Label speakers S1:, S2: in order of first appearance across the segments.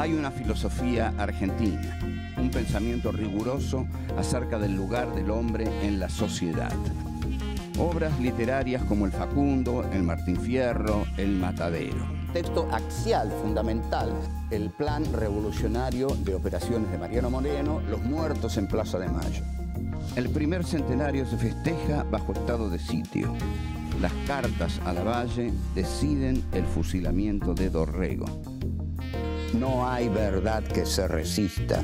S1: hay una filosofía argentina, un pensamiento riguroso acerca del lugar del hombre en la sociedad. Obras literarias como El Facundo, El Martín Fierro, El Matadero. Texto axial, fundamental, el plan revolucionario de operaciones de Mariano Moreno, Los muertos en Plaza de Mayo. El primer centenario se festeja bajo estado de sitio. Las cartas a la valle deciden el fusilamiento de Dorrego. No hay verdad que se resista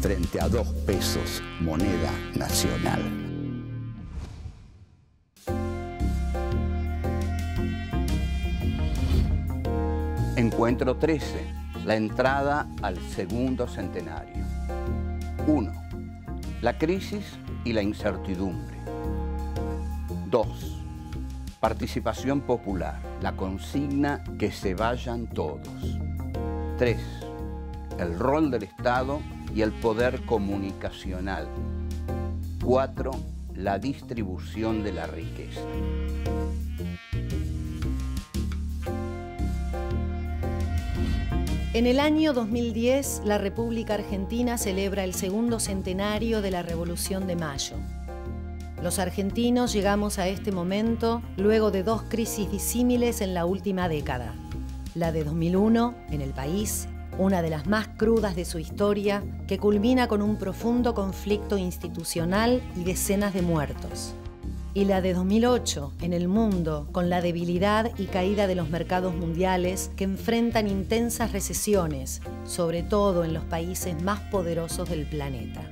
S1: frente a dos pesos moneda nacional. Encuentro 13, la entrada al segundo centenario. 1. La crisis y la incertidumbre. 2. Participación popular, la consigna que se vayan todos. 3. El rol del Estado y el poder comunicacional. 4. La distribución de la riqueza.
S2: En el año 2010, la República Argentina celebra el segundo centenario de la Revolución de Mayo. Los argentinos llegamos a este momento luego de dos crisis disímiles en la última década la de 2001 en el país, una de las más crudas de su historia, que culmina con un profundo conflicto institucional y decenas de muertos. Y la de 2008 en el mundo, con la debilidad y caída de los mercados mundiales que enfrentan intensas recesiones, sobre todo en los países más poderosos del planeta.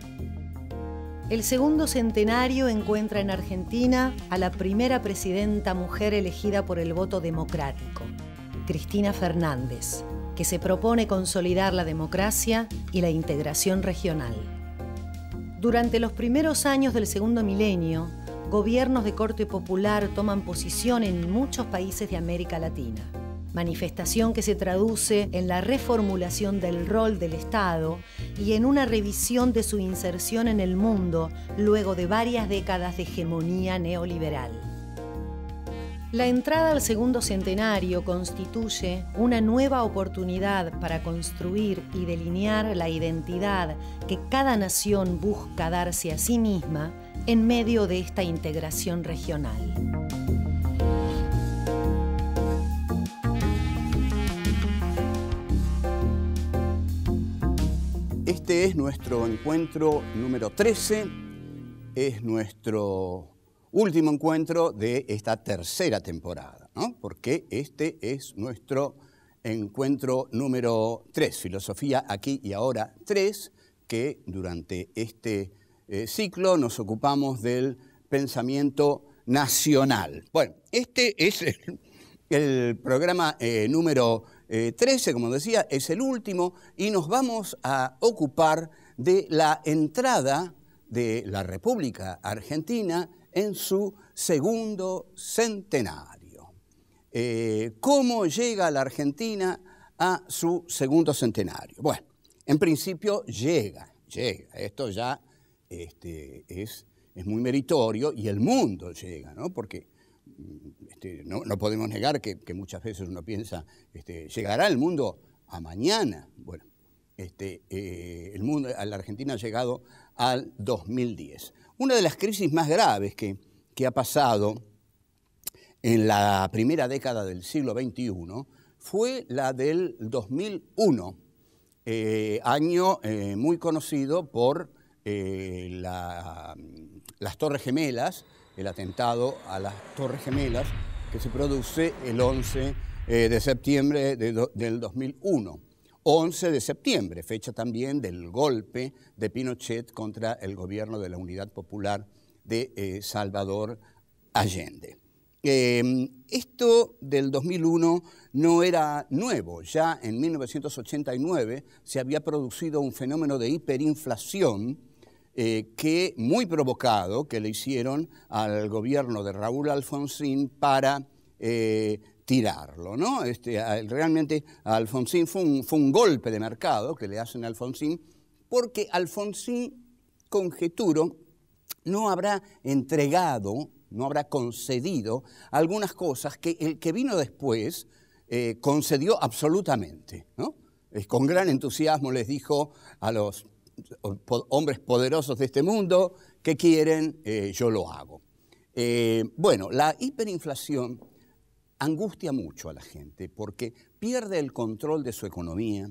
S2: El segundo centenario encuentra en Argentina a la primera presidenta mujer elegida por el voto democrático, Cristina Fernández, que se propone consolidar la democracia y la integración regional. Durante los primeros años del segundo milenio, gobiernos de corte popular toman posición en muchos países de América Latina, manifestación que se traduce en la reformulación del rol del Estado y en una revisión de su inserción en el mundo luego de varias décadas de hegemonía neoliberal. La entrada al segundo centenario constituye una nueva oportunidad para construir y delinear la identidad que cada nación busca darse a sí misma en medio de esta integración regional.
S1: Este es nuestro encuentro número 13, es nuestro último encuentro de esta tercera temporada, ¿no? porque este es nuestro encuentro número 3, Filosofía aquí y ahora 3, que durante este eh, ciclo nos ocupamos del pensamiento nacional. Bueno, este es el, programa eh, número 13, eh, como decía, es el último y nos vamos a ocupar de la entrada de la República Argentina en su segundo centenario. Eh, ¿Cómo llega la Argentina a su segundo centenario? Bueno, en principio llega, llega. Esto ya este, es, es, muy meritorio y el mundo llega, ¿no? Porque mm, este, no, podemos negar que, muchas veces uno piensa, este, llegará el mundo a mañana. Bueno, este, eh, el mundo, la Argentina ha llegado al 2010. Una de las crisis más graves que, ha pasado en la primera década del siglo XXI fue la del 2001, eh, año eh, muy conocido por eh, las Torres Gemelas, el atentado a las Torres Gemelas que se produce el 11 de septiembre del 2001. 11 de septiembre, fecha también del golpe de Pinochet contra el gobierno de la Unidad Popular de eh, Salvador Allende. Em, esto del 2001 no era nuevo, ya en 1989 se había producido un fenómeno de hiperinflación eh, que muy provocado que le hicieron al gobierno de Raúl Alfonsín para eh, tirarlo, ¿no? Este, realmente Alfonsín fue un, golpe de mercado que le hacen a Alfonsín, porque Alfonsín, conjeturo, no habrá entregado, no habrá concedido algunas cosas que el que vino después eh, concedió absolutamente, ¿no? Con gran entusiasmo les dijo a los hombres poderosos de este mundo que quieren, eh, yo lo hago. Eh, bueno, la hiperinflación angustia mucho a la gente porque pierde el control de su economía,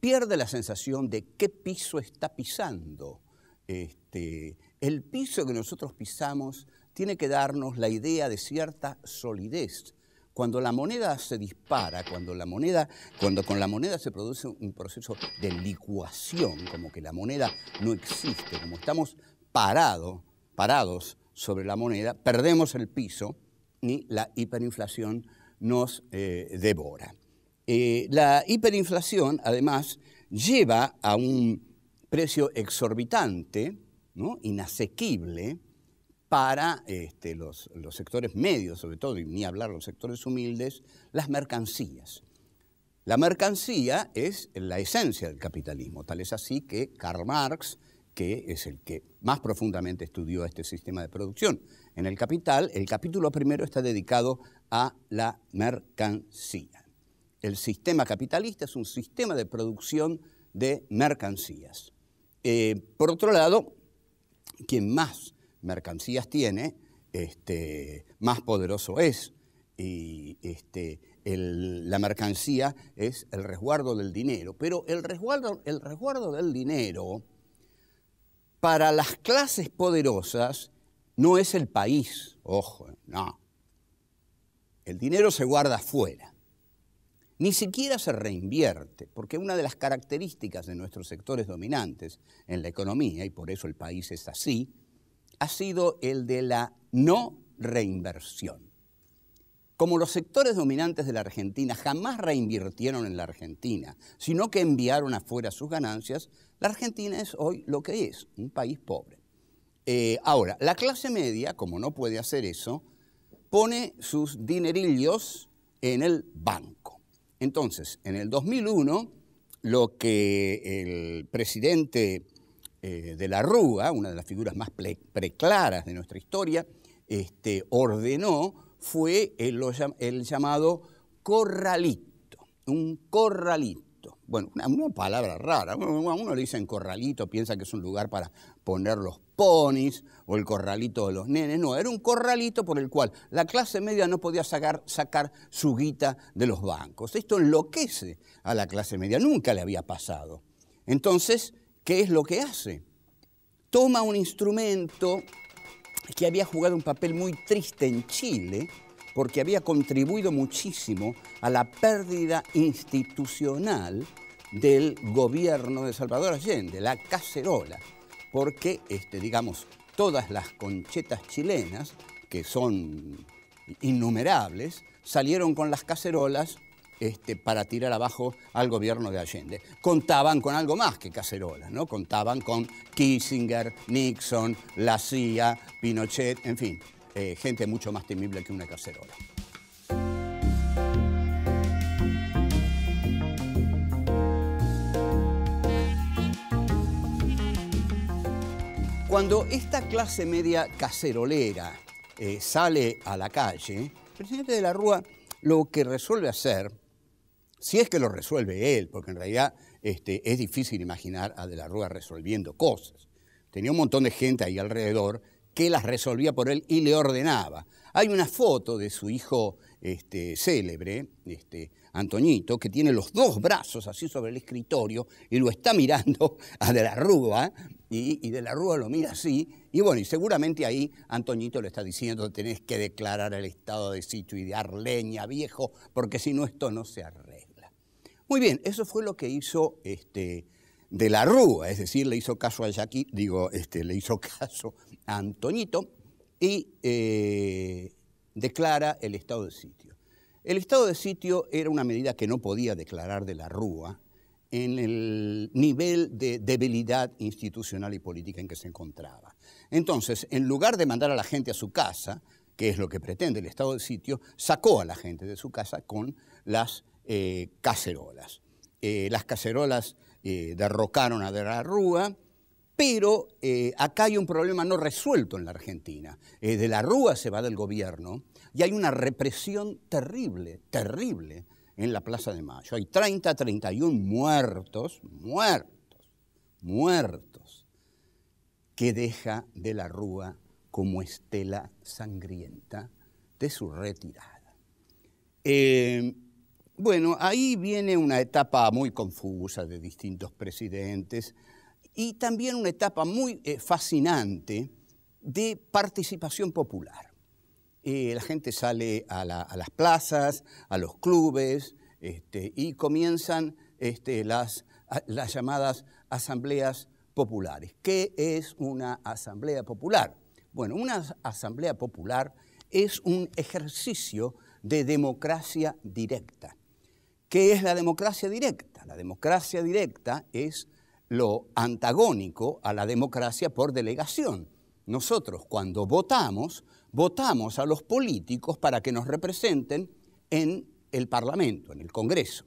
S1: pierde la sensación de qué piso está pisando. Este, el piso que nosotros pisamos tiene que darnos la idea de cierta solidez. Cuando la moneda se dispara, cuando, la moneda, cuando con la moneda se produce un proceso de licuación, como que la moneda no existe, como estamos parados sobre la moneda, perdemos el piso ni la hiperinflación nos eh, devora. Eh, la hiperinflación, además, lleva a un precio exorbitante, inasequible, para este, los, sectores medios, sobre todo, y ni hablar los sectores humildes, las mercancías. La mercancía es la esencia del capitalismo, tal es así que Karl Marx que es el que más profundamente estudió este sistema de producción. En el Capital, el capítulo primero está dedicado a la mercancía. El sistema capitalista es un sistema de producción de mercancías. Eh, por otro lado, quien más mercancías tiene, este, más poderoso es. Y este, la mercancía es el resguardo del dinero. Pero el resguardo, el resguardo del dinero para las clases poderosas no es el país, ojo, no. El dinero se guarda afuera. Ni siquiera se reinvierte, porque una de las características de nuestros sectores dominantes en la economía, y por eso el país es así, ha sido el de la no reinversión. Como los sectores dominantes de la Argentina jamás reinvirtieron en la Argentina, sino que enviaron afuera sus ganancias, la Argentina es hoy lo que es, un país pobre. Eh, ahora, la clase media, como no puede hacer eso, pone sus dinerillos en el banco. Entonces, en el 2001, lo que el presidente eh, de la Rúa, una de las figuras más preclaras de nuestra historia, este, ordenó, fue el, llamado corralito, un corralito bueno, una, palabra rara. A uno, le dicen corralito, piensa que es un lugar para poner los ponis o el corralito de los nenes. No, era un corralito por el cual la clase media no podía sacar, sacar su guita de los bancos. Esto enloquece a la clase media, nunca le había pasado. Entonces, ¿qué es lo que hace? Toma un instrumento que había jugado un papel muy triste en Chile porque había contribuido muchísimo a la pérdida institucional del gobierno de Salvador Allende, la cacerola, porque, este, digamos, todas las conchetas chilenas, que son innumerables, salieron con las cacerolas este, para tirar abajo al gobierno de Allende. Contaban con algo más que cacerolas, ¿no? Contaban con Kissinger, Nixon, la CIA, Pinochet, en fin, eh, gente mucho más temible que una cacerola. Cuando esta clase media cacerolera eh, sale a la calle, el presidente de la Rúa lo que resuelve hacer si es que lo resuelve él, porque en realidad este, es difícil imaginar a De la Rúa resolviendo cosas. Tenía un montón de gente ahí alrededor que las resolvía por él y le ordenaba. Hay una foto de su hijo este, célebre, este, Antoñito, que tiene los dos brazos así sobre el escritorio y lo está mirando a De la Rúa, y, De la Rúa lo mira así, y bueno, y seguramente ahí Antoñito le está diciendo, tenés que declarar el estado de sitio y dar leña, viejo, porque si no esto no se arregla. Muy bien, eso fue lo que hizo este, de la Rúa, es decir, le hizo caso a Jackie, digo, este, le hizo caso a Antoñito y eh, declara el estado de sitio. El estado de sitio era una medida que no podía declarar de la Rúa en el nivel de debilidad institucional y política en que se encontraba. Entonces, en lugar de mandar a la gente a su casa, que es lo que pretende el estado de sitio, sacó a la gente de su casa con las eh, cacerolas. Eh, las cacerolas eh, derrocaron a De la Rúa, pero acá hay un problema no resuelto en la Argentina. de la Rúa se va del gobierno y hay una represión terrible, terrible en la Plaza de Mayo. Hay 30, 31 muertos, muertos, muertos, que deja de la Rúa como estela sangrienta de su retirada. Bueno, ahí viene una etapa muy confusa de distintos presidentes y también una etapa muy eh, fascinante de participación popular. Eh, la gente sale a, las plazas, a los clubes este, y comienzan este, las llamadas asambleas populares. ¿Qué es una asamblea popular? Bueno, una asamblea popular es un ejercicio de democracia directa ¿Qué es la democracia directa? La democracia directa es lo antagónico a la democracia por delegación. Nosotros cuando votamos, votamos a los políticos para que nos representen en el Parlamento, en el Congreso.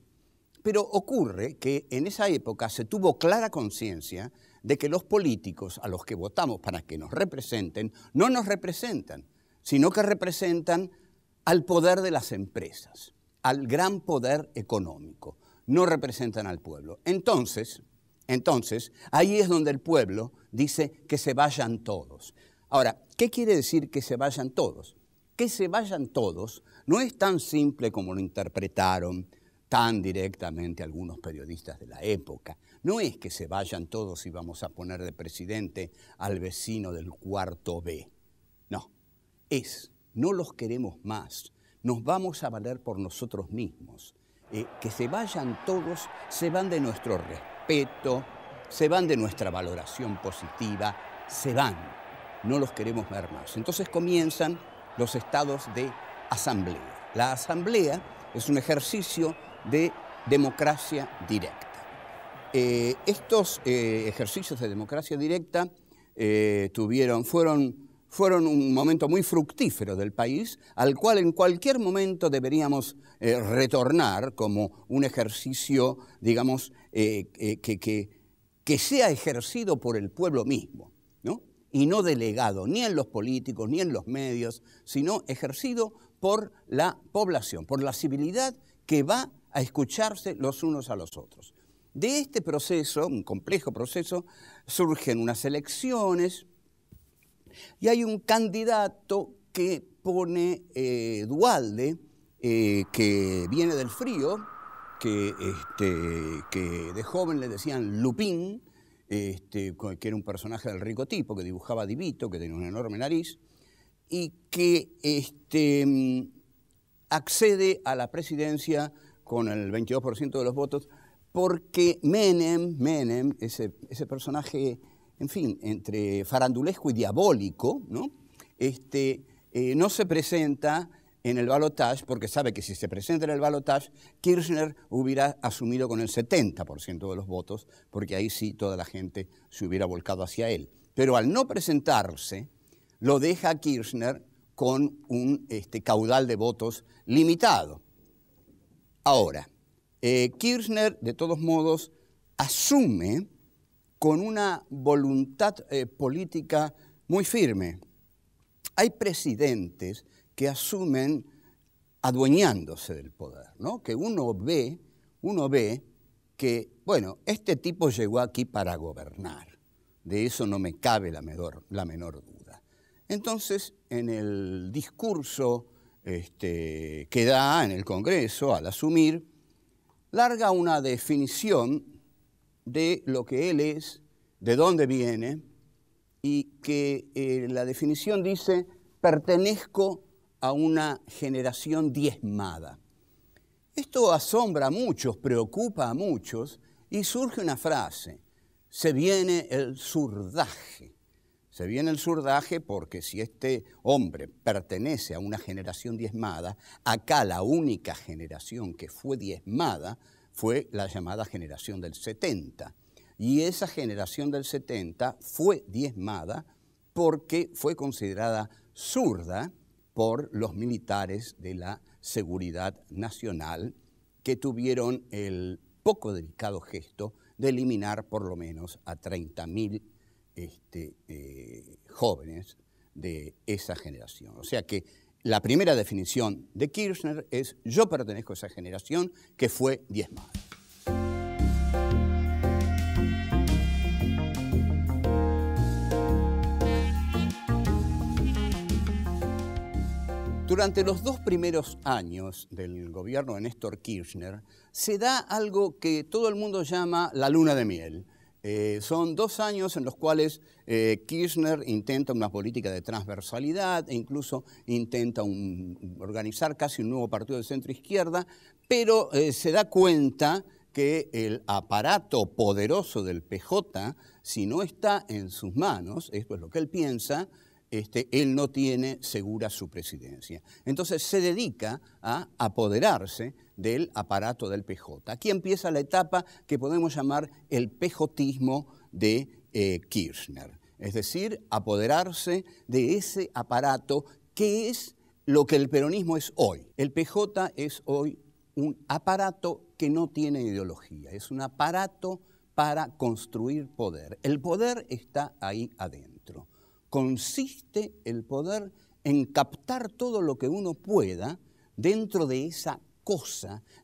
S1: Pero ocurre que en esa época se tuvo clara conciencia de que los políticos a los que votamos para que nos representen no nos representan, sino que representan al poder de las empresas al gran poder económico, no representan al pueblo. Entonces, entonces, ahí es donde el pueblo dice que se vayan todos. Ahora, ¿qué quiere decir que se vayan todos? Que se vayan todos no es tan simple como lo interpretaron tan directamente algunos periodistas de la época. No es que se vayan todos y vamos a poner de presidente al vecino del cuarto B. No, es, no los queremos más, nos vamos a valer por nosotros mismos. Eh, que se vayan todos, se van de nuestro respeto, se van de nuestra valoración positiva, se van. No los queremos ver más. Entonces comienzan los estados de asamblea. La asamblea es un ejercicio de democracia directa. Eh, estos eh, ejercicios de democracia directa tuvieron, fueron fueron un momento muy fructífero del país, al cual en cualquier momento deberíamos eh, retornar como un ejercicio, digamos, eh, eh, que, que, que, sea ejercido por el pueblo mismo, ¿no? y no delegado ni en los políticos, ni en los medios, sino ejercido por la población, por la civilidad que va a escucharse los unos a los otros. De este proceso, un complejo proceso, surgen unas elecciones, y hay un candidato que pone eh, Dualde, eh, que viene del frío, este, que, de joven le decían Lupín, este, que era un personaje del rico tipo, que dibujaba divito, que tenía una enorme nariz, y que este, accede a la presidencia con el 22% de los votos, porque Menem, Menem, ese, ese personaje en fin, entre farandulesco y diabólico, ¿no? Este, eh, no se presenta en el balotage, porque sabe que si se presenta en el balotage, Kirchner hubiera asumido con el 70% de los votos, porque ahí sí toda la gente se hubiera volcado hacia él. Pero al no presentarse, lo deja Kirchner con un este, caudal de votos limitado. Ahora, eh, Kirchner, de todos modos, asume con una voluntad eh, política muy firme. Hay presidentes que asumen adueñándose del poder, ¿no? Que uno ve, uno ve que, bueno, este tipo llegó aquí para gobernar. De eso no me cabe la menor, la menor duda. Entonces, en el discurso este, que da en el Congreso al asumir, larga una definición de lo que él es, de dónde viene, y que eh, la definición dice, pertenezco a una generación diezmada. Esto asombra a muchos, preocupa a muchos, y surge una frase, se viene el surdaje. Se viene el surdaje porque si este hombre pertenece a una generación diezmada, acá la única generación que fue diezmada, fue la llamada generación del 70. Y esa generación del 70 fue diezmada porque fue considerada zurda por los militares de la seguridad nacional que tuvieron el poco delicado gesto de eliminar por lo menos a 30.000 este, eh, jóvenes de esa generación. O sea que la primera definición de Kirchner es yo pertenezco a esa generación que fue diezmada. Durante los dos primeros años del gobierno de Néstor Kirchner se da algo que todo el mundo llama la luna de miel, eh, son dos años en los cuales eh, Kirchner intenta una política de transversalidad e incluso intenta organizar casi un nuevo partido de centro izquierda, pero eh, se da cuenta que el aparato poderoso del PJ, si no está en sus manos, esto es lo que él piensa, este, él no tiene segura su presidencia. Entonces se dedica a apoderarse del aparato del PJ. Aquí empieza la etapa que podemos llamar el pejotismo de eh, Kirchner, es decir, apoderarse de ese aparato que es lo que el peronismo es hoy. El PJ es hoy un aparato que no tiene ideología, es un aparato para construir poder. El poder está ahí adentro. Consiste el poder en captar todo lo que uno pueda dentro de esa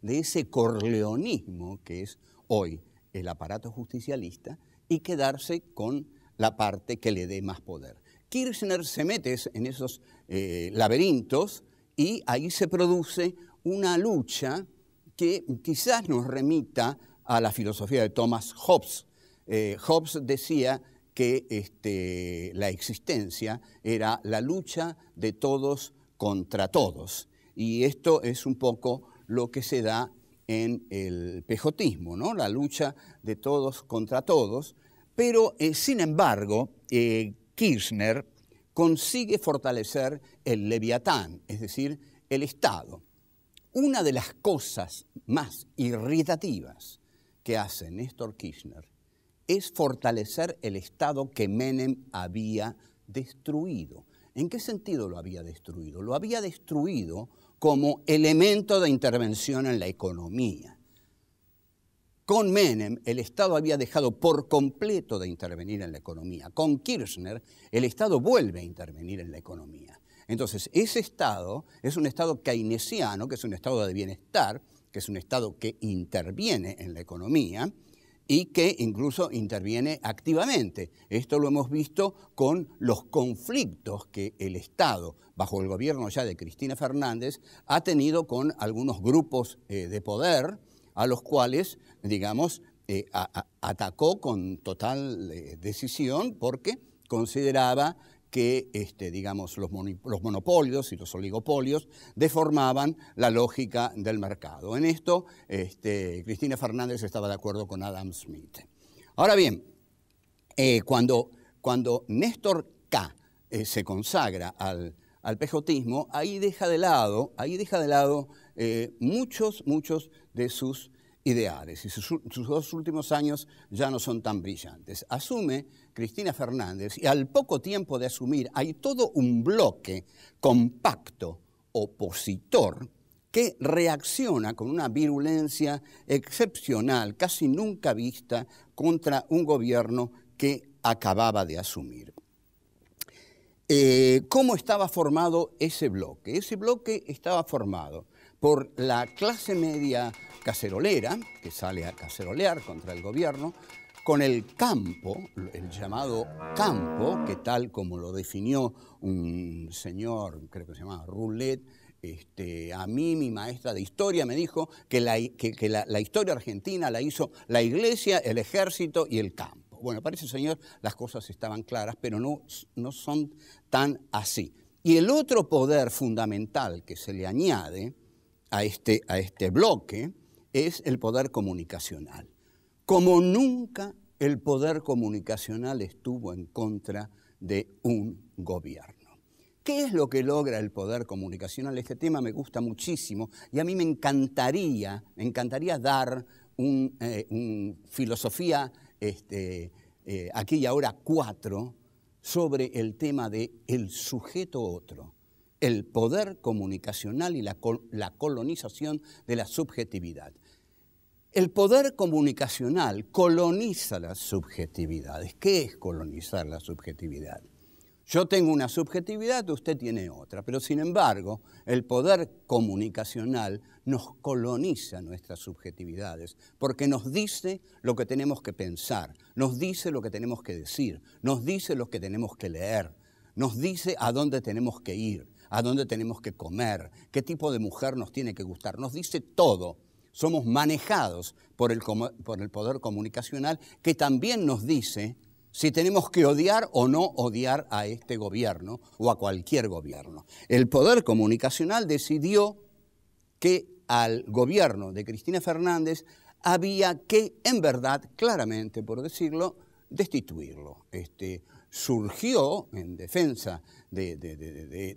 S1: de ese corleonismo que es hoy el aparato justicialista y quedarse con la parte que le dé más poder. Kirchner se mete en esos eh, laberintos y ahí se produce una lucha que quizás nos remita a la filosofía de Thomas Hobbes. Eh, Hobbes decía que este, la existencia era la lucha de todos contra todos. Y esto es un poco lo que se da en el pejotismo, ¿no? la lucha de todos contra todos, pero eh, sin embargo eh, Kirchner consigue fortalecer el leviatán, es decir, el Estado. Una de las cosas más irritativas que hace Néstor Kirchner es fortalecer el Estado que Menem había destruido. ¿En qué sentido lo había destruido? Lo había destruido como elemento de intervención en la economía. Con Menem el Estado había dejado por completo de intervenir en la economía. Con Kirchner el Estado vuelve a intervenir en la economía. Entonces, ese Estado es un Estado keynesiano, que es un Estado de bienestar, que es un Estado que interviene en la economía, y que incluso interviene activamente. Esto lo hemos visto con los conflictos que el Estado, bajo el gobierno ya de Cristina Fernández, ha tenido con algunos grupos eh, de poder a los cuales, digamos, eh, atacó con total eh, decisión porque consideraba que, este, digamos, los, monopolios y los oligopolios deformaban la lógica del mercado. En esto, este, Cristina Fernández estaba de acuerdo con Adam Smith. Ahora bien, eh, cuando, cuando, Néstor K. Eh, se consagra al, pejotismo, ahí deja de lado, ahí deja de lado eh, muchos, muchos de sus ideales y sus, dos últimos años ya no son tan brillantes. Asume Cristina Fernández y al poco tiempo de asumir hay todo un bloque compacto opositor que reacciona con una virulencia excepcional, casi nunca vista, contra un gobierno que acababa de asumir. Eh, ¿Cómo estaba formado ese bloque? Ese bloque estaba formado por la clase media cacerolera, que sale a cacerolear contra el gobierno, con el campo, el llamado campo, que tal como lo definió un señor, creo que se llamaba Roulette este, a mí mi maestra de historia me dijo que, la, historia argentina la hizo la iglesia, el ejército y el campo. Bueno, para ese señor las cosas estaban claras, pero no, no son tan así. Y el otro poder fundamental que se le añade a este, a este bloque es el poder comunicacional. Como nunca el poder comunicacional estuvo en contra de un gobierno. ¿Qué es lo que logra el poder comunicacional? Este tema me gusta muchísimo y a mí me encantaría, me encantaría dar una eh, filosofía este, eh, aquí y ahora cuatro sobre el tema de el sujeto otro el poder comunicacional y la, colonización de la subjetividad. El poder comunicacional coloniza las subjetividades. ¿Qué es colonizar la subjetividad? Yo tengo una subjetividad, usted tiene otra, pero sin embargo el poder comunicacional nos coloniza nuestras subjetividades, porque nos dice lo que tenemos que pensar, nos dice lo que tenemos que decir, nos dice lo que tenemos que leer, nos dice a dónde tenemos que ir, a dónde tenemos que comer, qué tipo de mujer nos tiene que gustar. Nos dice todo. Somos manejados por el, por el poder comunicacional que también nos dice si tenemos que odiar o no odiar a este gobierno o a cualquier gobierno. El poder comunicacional decidió que al gobierno de Cristina Fernández había que, en verdad, claramente por decirlo, destituirlo. Este, surgió en defensa de,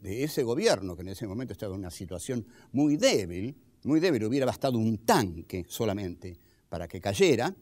S1: ese gobierno, que en ese momento estaba en una situación muy débil, muy débil, hubiera bastado un tanque solamente para que cayera,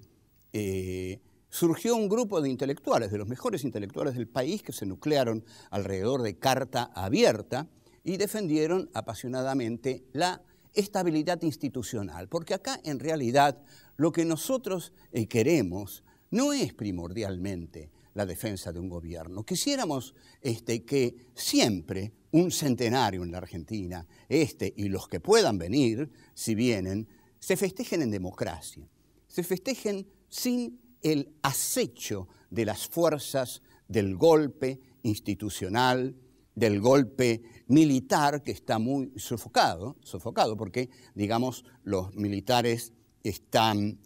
S1: eh, surgió un grupo de intelectuales, de los mejores intelectuales del país, que se nuclearon alrededor de Carta Abierta y defendieron apasionadamente la estabilidad institucional, porque acá en realidad lo que nosotros eh, queremos no es primordialmente la defensa de un gobierno. Quisiéramos este, que siempre un centenario en la Argentina, este y los que puedan venir, si vienen, se festejen en democracia, se festejen sin el acecho de las fuerzas del golpe institucional, del golpe militar que está muy sofocado, sofocado porque, digamos, los militares están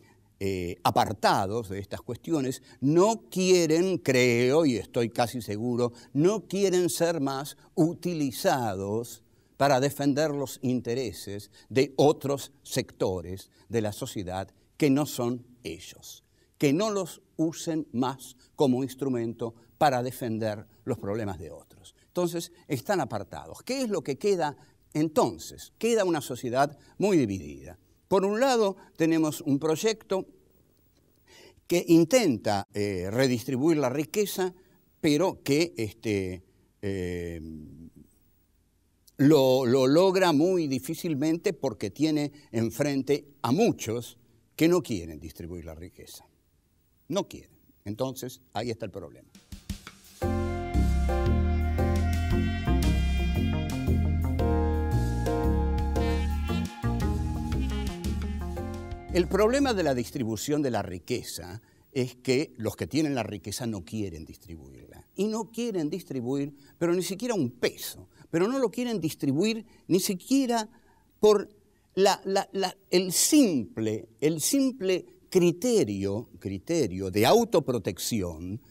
S1: eh, apartados de estas cuestiones, no quieren, creo y estoy casi seguro, no quieren ser más utilizados para defender los intereses de otros sectores de la sociedad que no son ellos, que no los usen más como instrumento para defender los problemas de otros. Entonces, están apartados. ¿Qué es lo que queda entonces? Queda una sociedad muy dividida. Por un lado, tenemos un proyecto que intenta eh, redistribuir la riqueza, pero que este, eh, lo logra muy difícilmente porque tiene enfrente a muchos que no quieren distribuir la riqueza. No quieren. Entonces, ahí está el problema. El problema de la distribución de la riqueza es que los que tienen la riqueza no quieren distribuirla. Y no quieren distribuir, pero ni siquiera un peso. Pero no lo quieren distribuir ni siquiera por el, simple, el simple criterio, criterio de autoprotección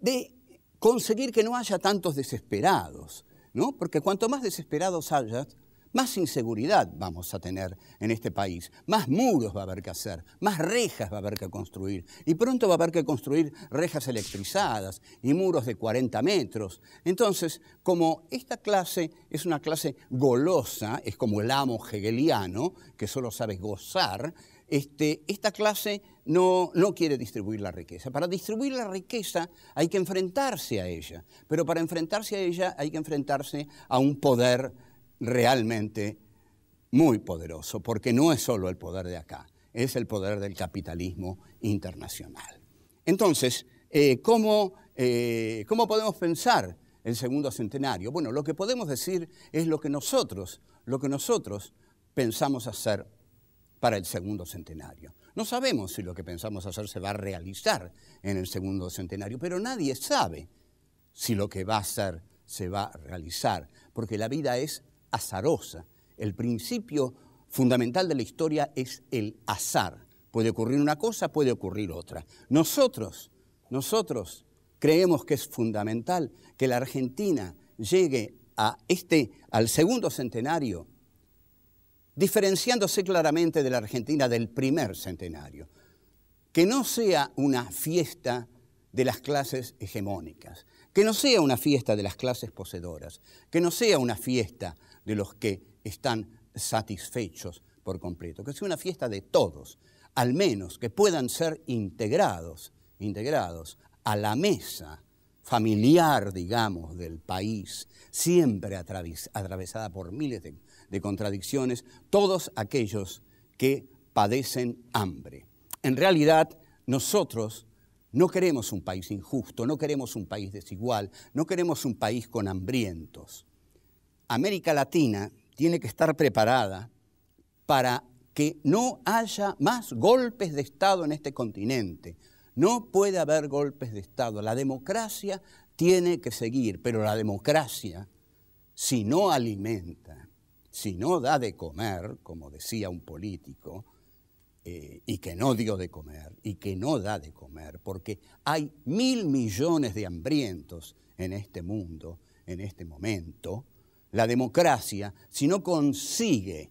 S1: de conseguir que no haya tantos desesperados. ¿no? Porque cuanto más desesperados hayas, más inseguridad vamos a tener en este país, más muros va a haber que hacer, más rejas va a haber que construir, y pronto va a haber que construir rejas electrizadas y muros de 40 metros. Entonces, como esta clase es una clase golosa, es como el amo hegeliano, que solo sabe gozar, este, esta clase no, no, quiere distribuir la riqueza. Para distribuir la riqueza hay que enfrentarse a ella, pero para enfrentarse a ella hay que enfrentarse a un poder realmente muy poderoso, porque no es solo el poder de acá, es el poder del capitalismo internacional. Entonces, eh, eh, ¿cómo, podemos pensar el segundo centenario? Bueno, lo que podemos decir es lo que nosotros, lo que nosotros pensamos hacer para el segundo centenario. No sabemos si lo que pensamos hacer se va a realizar en el segundo centenario, pero nadie sabe si lo que va a hacer se va a realizar, porque la vida es azarosa. El principio fundamental de la historia es el azar. Puede ocurrir una cosa, puede ocurrir otra. Nosotros, nosotros creemos que es fundamental que la Argentina llegue a este, al segundo centenario, diferenciándose claramente de la Argentina del primer centenario. Que no sea una fiesta de las clases hegemónicas, que no sea una fiesta de las clases poseedoras, que no sea una fiesta de los que están satisfechos por completo, que sea una fiesta de todos, al menos que puedan ser integrados, integrados a la mesa familiar, digamos, del país, siempre atravesada por miles de, de contradicciones, todos aquellos que padecen hambre. En realidad, nosotros no queremos un país injusto, no queremos un país desigual, no queremos un país con hambrientos. América Latina tiene que estar preparada para que no haya más golpes de Estado en este continente. No puede haber golpes de Estado. La democracia tiene que seguir, pero la democracia, si no alimenta, si no da de comer, como decía un político, eh, y que no dio de comer, y que no da de comer, porque hay mil millones de hambrientos en este mundo, en este momento, la democracia si no consigue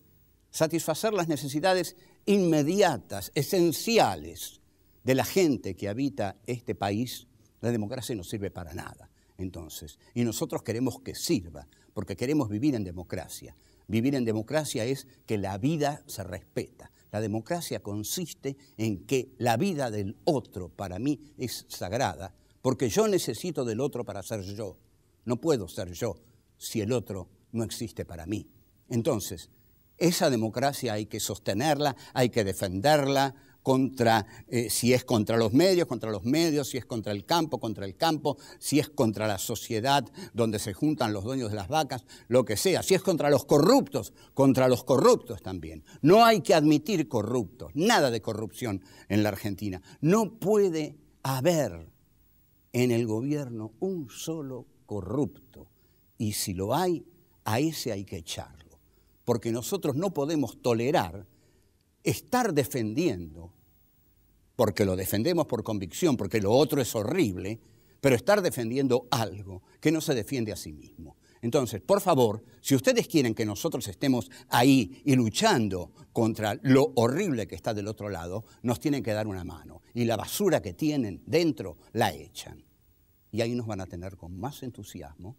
S1: satisfacer las necesidades inmediatas, esenciales de la gente que habita este país, la democracia no sirve para nada. Entonces, y nosotros queremos que sirva, porque queremos vivir en democracia. Vivir en democracia es que la vida se respeta. La democracia consiste en que la vida del otro para mí es sagrada, porque yo necesito del otro para ser yo. No puedo ser yo si el otro no existe para mí. Entonces, esa democracia hay que sostenerla, hay que defenderla contra, eh, si es contra los medios, contra los medios, si es contra el campo, contra el campo, si es contra la sociedad donde se juntan los dueños de las vacas, lo que sea, si es contra los corruptos, contra los corruptos también. No hay que admitir corruptos, nada de corrupción en la Argentina. No puede haber en el gobierno un solo corrupto. Y si lo hay, a ese hay que echarlo. Porque nosotros no podemos tolerar estar defendiendo, porque lo defendemos por convicción, porque lo otro es horrible, pero estar defendiendo algo que no se defiende a sí mismo. Entonces, por favor, si ustedes quieren que nosotros estemos ahí y luchando contra lo horrible que está del otro lado, nos tienen que dar una mano. Y la basura que tienen dentro la echan. Y ahí nos van a tener con más entusiasmo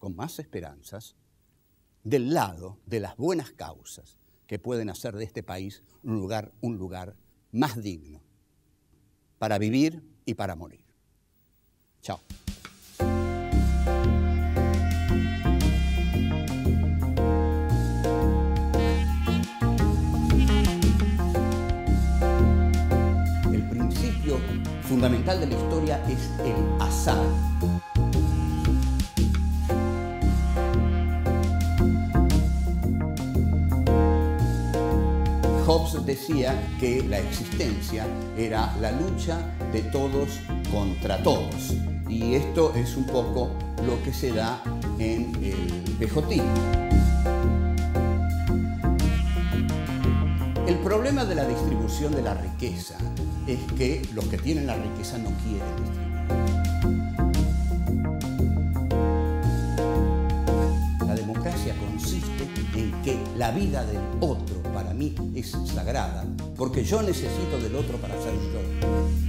S1: con más esperanzas del lado de las buenas causas que pueden hacer de este país un lugar, un lugar más digno para vivir y para morir. Chao. El principio fundamental de la historia es el decía que la existencia era la lucha de todos contra todos. Y esto es un poco lo que se da en el El problema de la distribución de la riqueza es que los que tienen la riqueza no quieren la vida del otro para mí es sagrada, porque yo necesito del otro para ser yo.